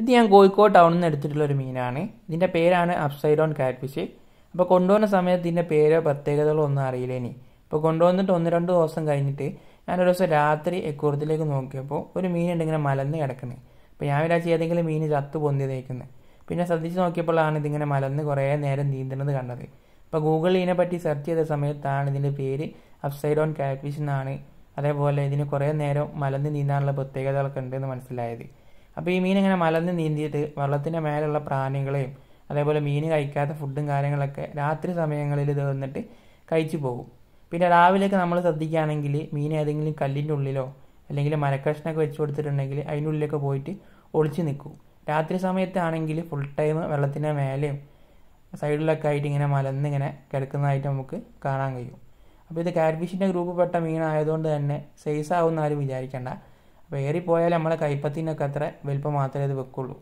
ഇത് ഞാൻ കോഴിക്കോട് ടൗണിൽ നിന്ന് എടുത്തിട്ടുള്ള ഒരു മീനാണ് ഇതിൻ്റെ പേരാണ് അപ്സൈഡോൺ കാറ്റ്ഫിഷ് അപ്പോൾ കൊണ്ടുവന്ന സമയത്ത് ഇതിൻ്റെ പേരോ പ്രത്യേകതകളോ ഒന്നും അറിയില്ലേനി അപ്പോൾ കൊണ്ടുവന്നിട്ട് ഒന്ന് രണ്ട് ദിവസം കഴിഞ്ഞിട്ട് ഞാൻ ഒരു ദിവസം രാത്രി എക്കൂറത്തിലേക്ക് നോക്കിയപ്പോൾ ഒരു മീനുണ്ട് ഇങ്ങനെ മലന്ന് കിടക്കുന്നത് അപ്പോൾ ഞാൻ വിചാരിച്ചു ഏതെങ്കിലും മീൻ ചത്തു പൊന്തിയതേക്കുന്നത് പിന്നെ ശ്രദ്ധിച്ച് നോക്കിയപ്പോഴാണ് ഇതിങ്ങനെ മലന്ന് കുറേ നേരം നീന്തുന്നത് കണ്ടത് അപ്പോൾ ഗൂഗിൾ ഇതിനെപ്പറ്റി സെർച്ച് ചെയ്ത സമയത്താണ് ഇതിൻ്റെ പേര് അപ്സൈഡോൺ കാറ്റ്ഫിഷ് എന്നാണ് അതേപോലെ ഇതിന് കുറേ നേരം മലന്ന് നീന്താനുള്ള പ്രത്യേകതകളൊക്കെ ഉണ്ടെന്ന് മനസ്സിലായത് അപ്പോൾ ഈ മീൻ ഇങ്ങനെ മലന്ന് നീന്തിയിട്ട് വെള്ളത്തിൻ്റെ മേലുള്ള പ്രാണികളെയും അതേപോലെ മീൻ കഴിക്കാത്ത ഫുഡും കാര്യങ്ങളൊക്കെ രാത്രി സമയങ്ങളിൽ ഇത് വന്നിട്ട് കഴിച്ചു പോകും പിന്നെ രാവിലെയൊക്കെ നമ്മൾ ശ്രദ്ധിക്കുകയാണെങ്കിൽ മീൻ ഏതെങ്കിലും കല്ലിൻ്റെ ഉള്ളിലോ അല്ലെങ്കിൽ മരക്കഷ്ണൊക്കെ വെച്ച് കൊടുത്തിട്ടുണ്ടെങ്കിൽ അതിൻ്റെ ഉള്ളിലൊക്കെ പോയിട്ട് ഒളിച്ചു നിൽക്കും രാത്രി സമയത്താണെങ്കിൽ ഫുൾ ടൈം വെള്ളത്തിൻ്റെ മേലെയും സൈഡിലൊക്കെ ആയിട്ട് ഇങ്ങനെ മലന്ന് ഇങ്ങനെ കിടക്കുന്നതായിട്ട് നമുക്ക് കാണാൻ കഴിയും അപ്പോൾ ഇത് കാറ്റ്ഫിഷിൻ്റെ പെട്ട മീനായതുകൊണ്ട് തന്നെ സൈസ് ആവുന്ന ആരും വിചാരിക്കേണ്ട അപ്പോൾ ഏറിപ്പോയാൽ നമ്മളെ കൈപ്പത്തിനൊക്കെ അത്ര വലിപ്പം മാത്രമേ അത് വെക്കുള്ളൂ